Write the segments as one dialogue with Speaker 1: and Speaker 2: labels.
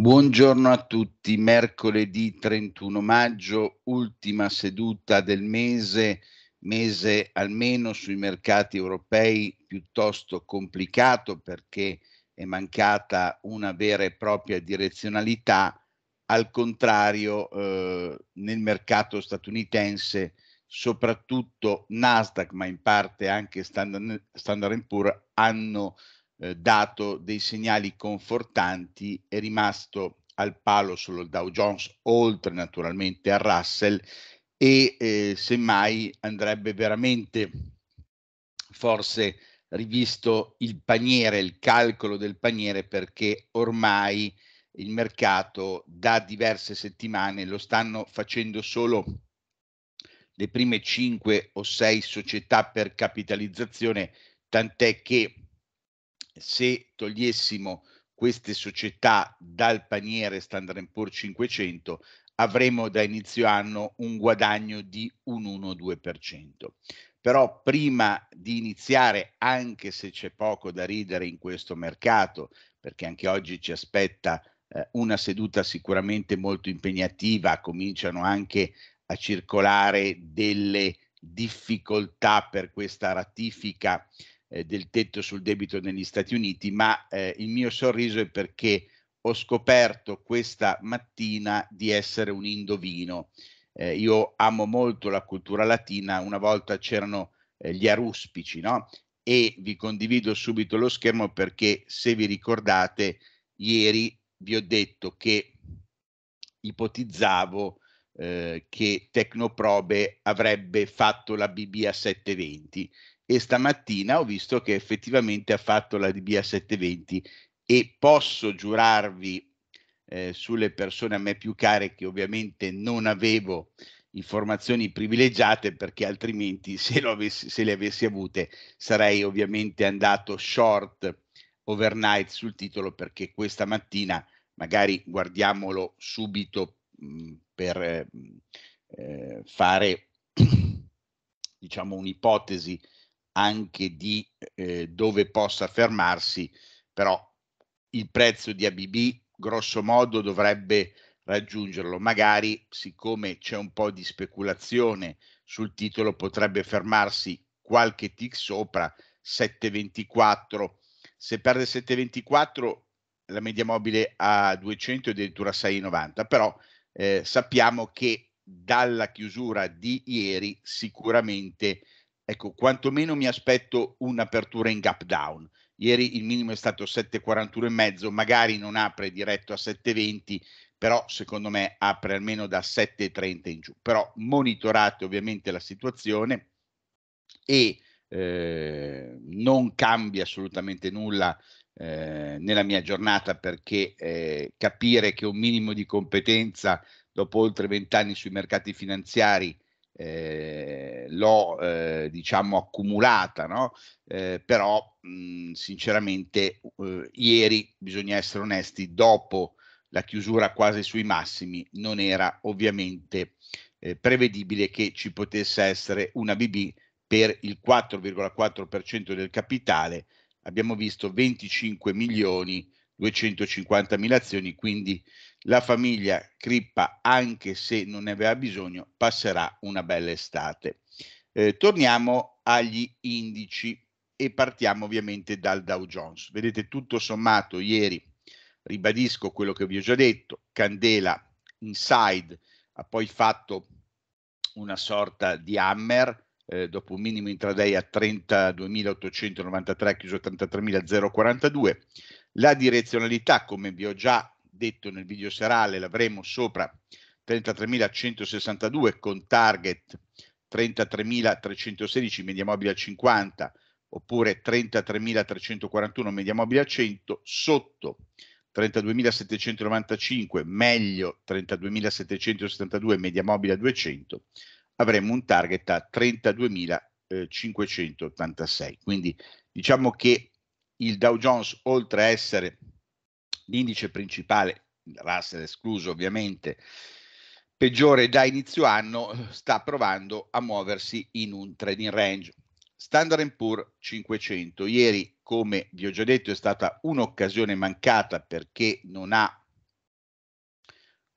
Speaker 1: Buongiorno a tutti, mercoledì 31 maggio, ultima seduta del mese, mese almeno sui mercati europei piuttosto complicato perché è mancata una vera e propria direzionalità, al contrario eh, nel mercato statunitense soprattutto Nasdaq ma in parte anche Standard, Standard Poor's hanno eh, dato dei segnali confortanti, è rimasto al palo solo il Dow Jones, oltre naturalmente al Russell, e eh, semmai andrebbe veramente forse rivisto il paniere, il calcolo del paniere, perché ormai il mercato da diverse settimane lo stanno facendo solo le prime 5 o 6 società per capitalizzazione, tant'è che se togliessimo queste società dal paniere Standard Poor's 500 avremo da inizio anno un guadagno di un 1-2%. Però prima di iniziare, anche se c'è poco da ridere in questo mercato, perché anche oggi ci aspetta eh, una seduta sicuramente molto impegnativa, cominciano anche a circolare delle difficoltà per questa ratifica eh, del tetto sul debito negli Stati Uniti, ma eh, il mio sorriso è perché ho scoperto questa mattina di essere un indovino. Eh, io amo molto la cultura latina, una volta c'erano eh, gli aruspici, no? E vi condivido subito lo schermo perché se vi ricordate, ieri vi ho detto che ipotizzavo eh, che Tecnoprobe avrebbe fatto la BB a 720 e stamattina ho visto che effettivamente ha fatto la DBA 720 e posso giurarvi eh, sulle persone a me più care che ovviamente non avevo informazioni privilegiate perché altrimenti se, avessi, se le avessi avute sarei ovviamente andato short overnight sul titolo perché questa mattina magari guardiamolo subito mh, mm, per eh, fare diciamo un'ipotesi anche di eh, dove possa fermarsi, però il prezzo di ABB grosso modo dovrebbe raggiungerlo, magari siccome c'è un po' di speculazione sul titolo potrebbe fermarsi qualche tick sopra 724. Se perde 724 la media mobile a 200 addirittura 690, però eh, sappiamo che dalla chiusura di ieri sicuramente Ecco, quantomeno mi aspetto un'apertura in gap down. Ieri il minimo è stato 7,41,5, magari non apre diretto a 7,20, però secondo me apre almeno da 7,30 in giù. Però monitorate ovviamente la situazione e eh, non cambia assolutamente nulla eh, nella mia giornata perché eh, capire che un minimo di competenza dopo oltre vent'anni sui mercati finanziari eh, l'ho eh, diciamo accumulata, no? eh, però mh, sinceramente eh, ieri, bisogna essere onesti, dopo la chiusura quasi sui massimi non era ovviamente eh, prevedibile che ci potesse essere una BB per il 4,4% del capitale, abbiamo visto 25 milioni 250 mila azioni, quindi la famiglia Crippa, anche se non ne aveva bisogno, passerà una bella estate. Eh, torniamo agli indici e partiamo ovviamente dal Dow Jones. Vedete tutto sommato ieri, ribadisco quello che vi ho già detto, Candela inside ha poi fatto una sorta di hammer, eh, dopo un minimo intraday a 32.893, chiuso 83.042. La direzionalità, come vi ho già detto nel video serale, l'avremo sopra 33.162 con target 33.316 media mobile a 50 oppure 33.341 media mobile a 100 sotto 32.795 meglio 32.772 media mobile a 200 avremo un target a 32.586 quindi diciamo che il Dow Jones oltre a essere L'indice principale, Russell escluso ovviamente, peggiore da inizio anno, sta provando a muoversi in un trading range. Standard Poor's 500. Ieri, come vi ho già detto, è stata un'occasione mancata perché non ha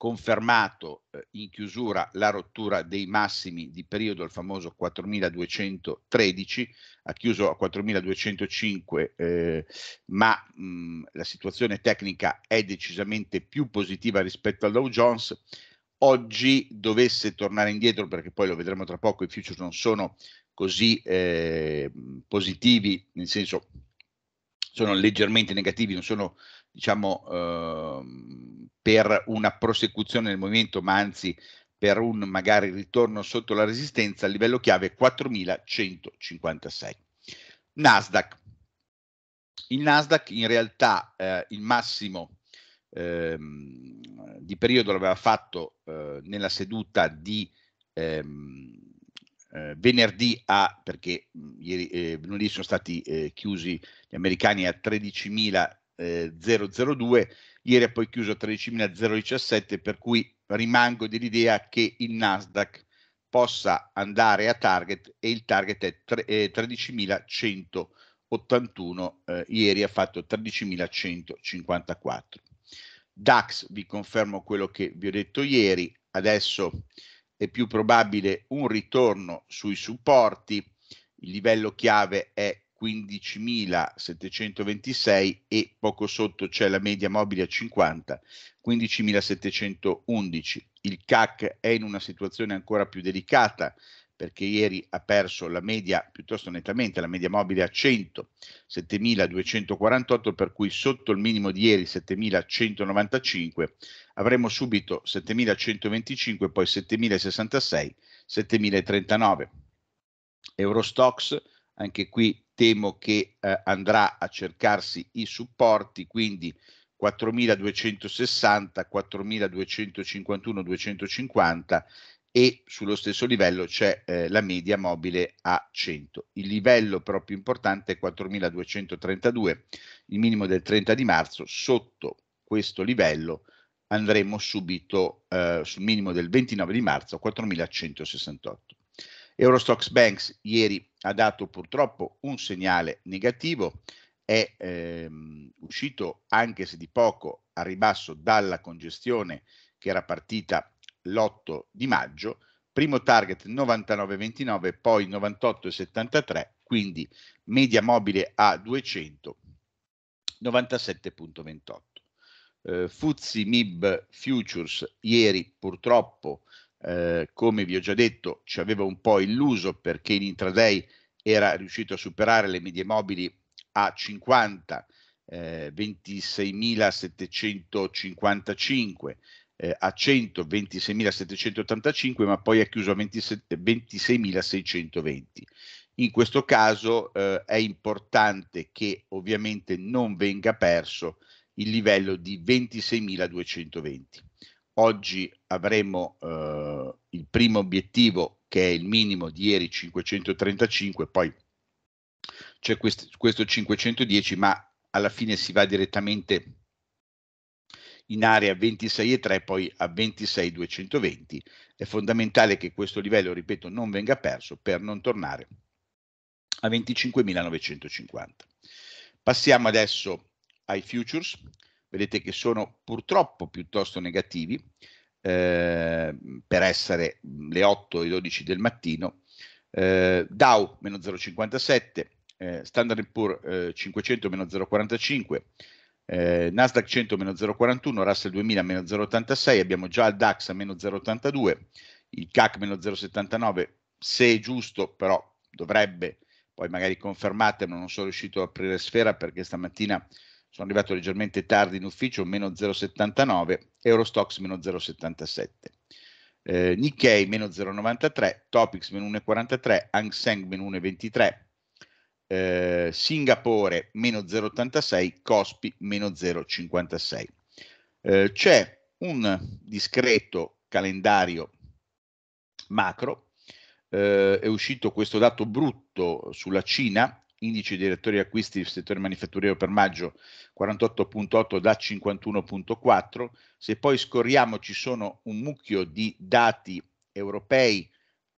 Speaker 1: confermato eh, in chiusura la rottura dei massimi di periodo, il famoso 4213, ha chiuso a 4205, eh, ma mh, la situazione tecnica è decisamente più positiva rispetto al Dow Jones. Oggi dovesse tornare indietro, perché poi lo vedremo tra poco, i futures non sono così eh, positivi, nel senso sono leggermente negativi, non sono diciamo, eh, per una prosecuzione del movimento, ma anzi per un magari ritorno sotto la resistenza, a livello chiave 4156. Nasdaq. Il Nasdaq in realtà eh, il massimo ehm, di periodo l'aveva fatto eh, nella seduta di ehm, eh, venerdì a, perché mm, ieri, venerdì eh, sono stati eh, chiusi gli americani a 13.000 eh, 002, ieri ha poi chiuso 13.017, per cui rimango dell'idea che il Nasdaq possa andare a target e il target è tre, eh, 13.181, eh, ieri ha fatto 13.154. DAX vi confermo quello che vi ho detto ieri, adesso è più probabile un ritorno sui supporti, il livello chiave è 15.726 e poco sotto c'è la media mobile a 50, 15.711. Il CAC è in una situazione ancora più delicata perché ieri ha perso la media piuttosto nettamente, la media mobile a 100, 7.248, per cui sotto il minimo di ieri 7.195, avremo subito 7.125, poi 7.066, 7.039. Eurostox, anche qui temo che eh, andrà a cercarsi i supporti, quindi 4260, 4251, 250 e sullo stesso livello c'è eh, la media mobile a 100. Il livello però più importante è 4232, il minimo del 30 di marzo, sotto questo livello andremo subito eh, sul minimo del 29 di marzo a 4168. Eurostox Banks ieri ha dato purtroppo un segnale negativo, è ehm, uscito anche se di poco a ribasso dalla congestione che era partita l'8 di maggio, primo target 99,29, poi 98,73, quindi media mobile a 200, 97,28. Eh, Fuzzi MIB Futures ieri purtroppo eh, come vi ho già detto, ci aveva un po' illuso perché in intraday era riuscito a superare le medie mobili a 50, eh, 26.755 eh, a 100, 26.785, ma poi ha chiuso a 26.620. In questo caso eh, è importante che ovviamente non venga perso il livello di 26.220 oggi avremo eh, il primo obiettivo che è il minimo di ieri 535, poi c'è questo, questo 510, ma alla fine si va direttamente in area 26,3 poi a 26,220. È fondamentale che questo livello, ripeto, non venga perso per non tornare a 25.950. Passiamo adesso ai futures vedete che sono purtroppo piuttosto negativi eh, per essere mhmm, le 8 e 12 del mattino, eh, Dow meno 0,57, eh, Standard Poor's 500 eh, meno 0,45, eh, Nasdaq 100 meno 0,41, Russell 2000 meno 0,86, abbiamo già il DAX a meno 0,82, il CAC meno 0,79, se è giusto però dovrebbe, poi magari confermate, ma non sono riuscito a aprire sfera perché stamattina sono arrivato leggermente tardi in ufficio, meno 0,79, Eurostox meno 0,77. Eh, Nikkei meno 0,93, Topics meno 1,43, Hang Seng meno 1,23, eh, Singapore meno 0,86, Cospi meno 0,56. Eh, c'è un discreto calendario macro, eh, è uscito questo dato brutto sulla Cina, indice dei direttori acquisti del settore manifatturiero per maggio 48.8 da 51.4, se poi scorriamo ci sono un mucchio di dati europei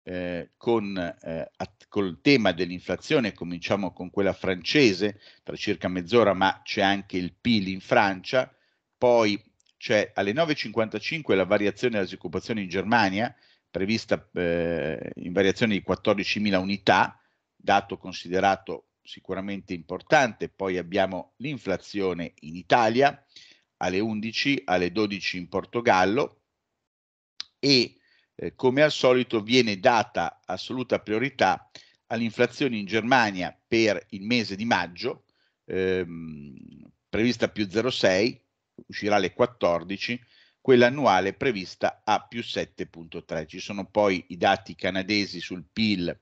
Speaker 1: eh, con, eh, at- col tema dell'inflazione, cominciamo con quella francese, tra circa mezz'ora, ma c'è anche il PIL in Francia, poi c'è alle 9.55 la variazione della disoccupazione in Germania, prevista eh, in variazione di 14.000 unità, dato considerato sicuramente importante, poi abbiamo l'inflazione in Italia alle 11, alle 12 in Portogallo e eh, come al solito viene data assoluta priorità all'inflazione in Germania per il mese di maggio, ehm, prevista più 0,6, uscirà alle 14, quella annuale prevista a più 7,3. Ci sono poi i dati canadesi sul PIL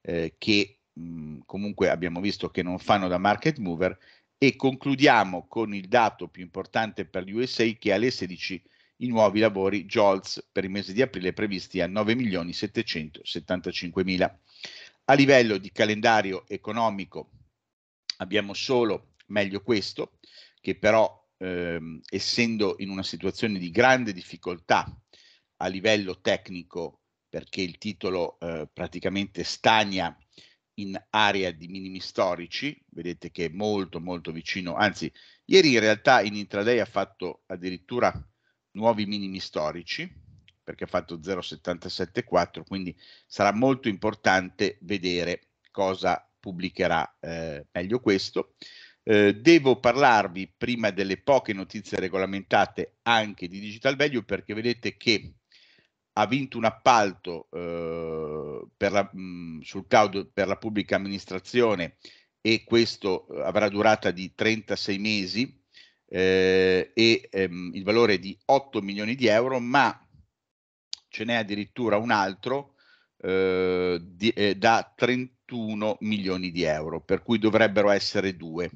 Speaker 1: eh, che comunque abbiamo visto che non fanno da market mover e concludiamo con il dato più importante per gli USA che alle 16 i nuovi lavori JOLTS per il mese di aprile previsti a 9.775.000. A livello di calendario economico abbiamo solo meglio questo, che però ehm, essendo in una situazione di grande difficoltà a livello tecnico, perché il titolo eh, praticamente stagna in area di minimi storici, vedete che è molto molto vicino, anzi ieri in realtà in intraday ha fatto addirittura nuovi minimi storici, perché ha fatto 0,774, quindi sarà molto importante vedere cosa pubblicherà eh, meglio questo. Eh, devo parlarvi prima delle poche notizie regolamentate anche di Digital Value perché vedete che ha vinto un appalto eh, per la, mh, sul cloud per la pubblica amministrazione e questo eh, avrà durata di 36 mesi eh, e ehm, il valore di 8 milioni di euro, ma ce n'è addirittura un altro eh, di, eh, da 31 milioni di euro, per cui dovrebbero essere due.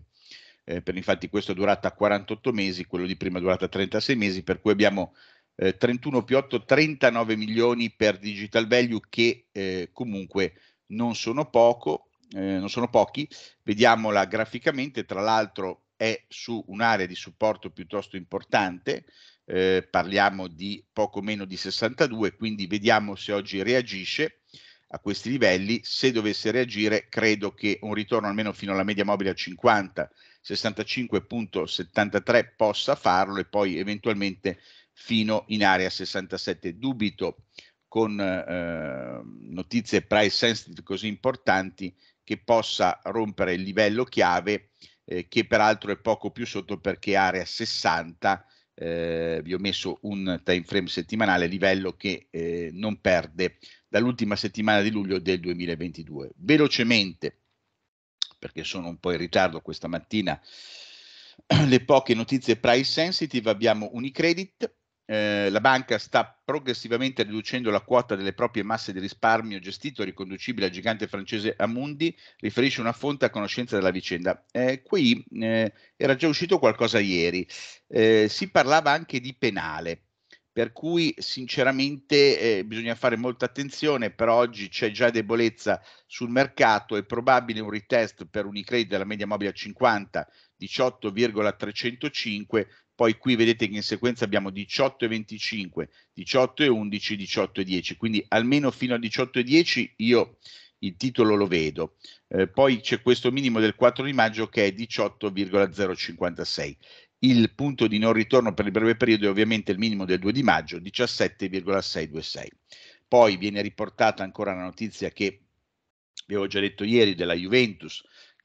Speaker 1: Eh, per, infatti questo è durata 48 mesi, quello di prima è durata 36 mesi, per cui abbiamo eh, 31 più 8, 39 milioni per digital value che eh, comunque non sono poco, eh, non sono pochi. Vediamola graficamente, tra l'altro è su un'area di supporto piuttosto importante, eh, parliamo di poco meno di 62, quindi vediamo se oggi reagisce a questi livelli. Se dovesse reagire, credo che un ritorno almeno fino alla media mobile a 50, 65.73 possa farlo e poi eventualmente fino in area 67. Dubito con eh, notizie price sensitive così importanti che possa rompere il livello chiave eh, che peraltro è poco più sotto perché area 60 eh, vi ho messo un time frame settimanale livello che eh, non perde dall'ultima settimana di luglio del 2022 velocemente perché sono un po' in ritardo questa mattina le poche notizie price sensitive abbiamo Unicredit eh, la banca sta progressivamente riducendo la quota delle proprie masse di risparmio gestito riconducibile al gigante francese Amundi, riferisce una fonte a conoscenza della vicenda. Eh, qui eh, era già uscito qualcosa ieri, eh, si parlava anche di penale. Per cui sinceramente eh, bisogna fare molta attenzione, però oggi c'è già debolezza sul mercato, è probabile un retest per Unicredit della media mobile a 50, 18,305 poi qui vedete che in sequenza abbiamo 18 e 25, 18 e 11, 18 e 10, quindi almeno fino a 18 e 10 io il titolo lo vedo. Eh, poi c'è questo minimo del 4 di maggio che è 18,056. Il punto di non ritorno per il breve periodo è ovviamente il minimo del 2 di maggio, 17,626. Poi viene riportata ancora la notizia che vi avevo già detto ieri della Juventus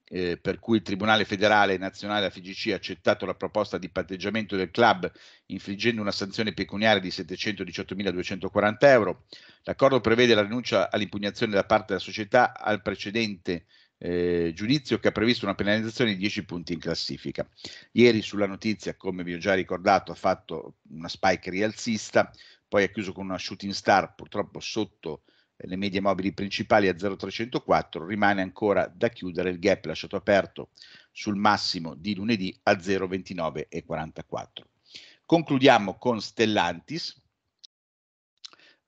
Speaker 1: eh, per cui il Tribunale federale nazionale della FGC ha accettato la proposta di patteggiamento del club infliggendo una sanzione pecuniaria di 718.240 euro. L'accordo prevede la rinuncia all'impugnazione da parte della società al precedente eh, giudizio che ha previsto una penalizzazione di 10 punti in classifica. Ieri sulla notizia, come vi ho già ricordato, ha fatto una spike rialzista, poi ha chiuso con una shooting star purtroppo sotto le medie mobili principali a 0,304, rimane ancora da chiudere il gap lasciato aperto sul massimo di lunedì a 0,2944. Concludiamo con Stellantis.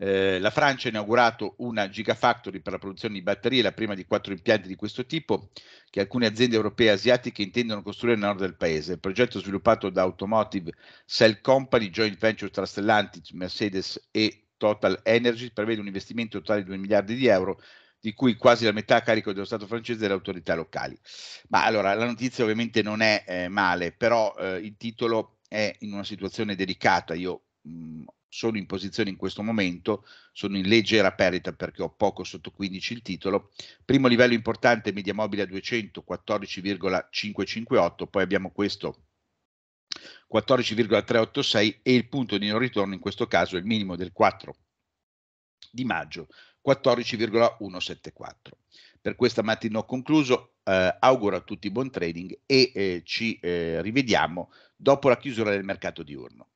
Speaker 1: Eh, la Francia ha inaugurato una gigafactory per la produzione di batterie, la prima di quattro impianti di questo tipo che alcune aziende europee e asiatiche intendono costruire nel nord del paese. Il progetto sviluppato da Automotive Cell Company, joint venture tra Stellantis, Mercedes e Total Energy prevede un investimento totale di 2 miliardi di euro, di cui quasi la metà a carico dello Stato francese e delle autorità locali. Ma allora la notizia ovviamente non è eh, male, però eh, il titolo è in una situazione delicata. Io mh, mm, sono in posizione in questo momento, sono in leggera perdita perché ho poco sotto 15 il titolo. Primo livello importante, media mobile a 214,558, poi abbiamo questo 14,386 e il punto di non ritorno in questo caso è il minimo del 4 di maggio 14,174. Per questa mattina ho concluso, eh, auguro a tutti buon trading e eh, ci eh, rivediamo dopo la chiusura del mercato diurno.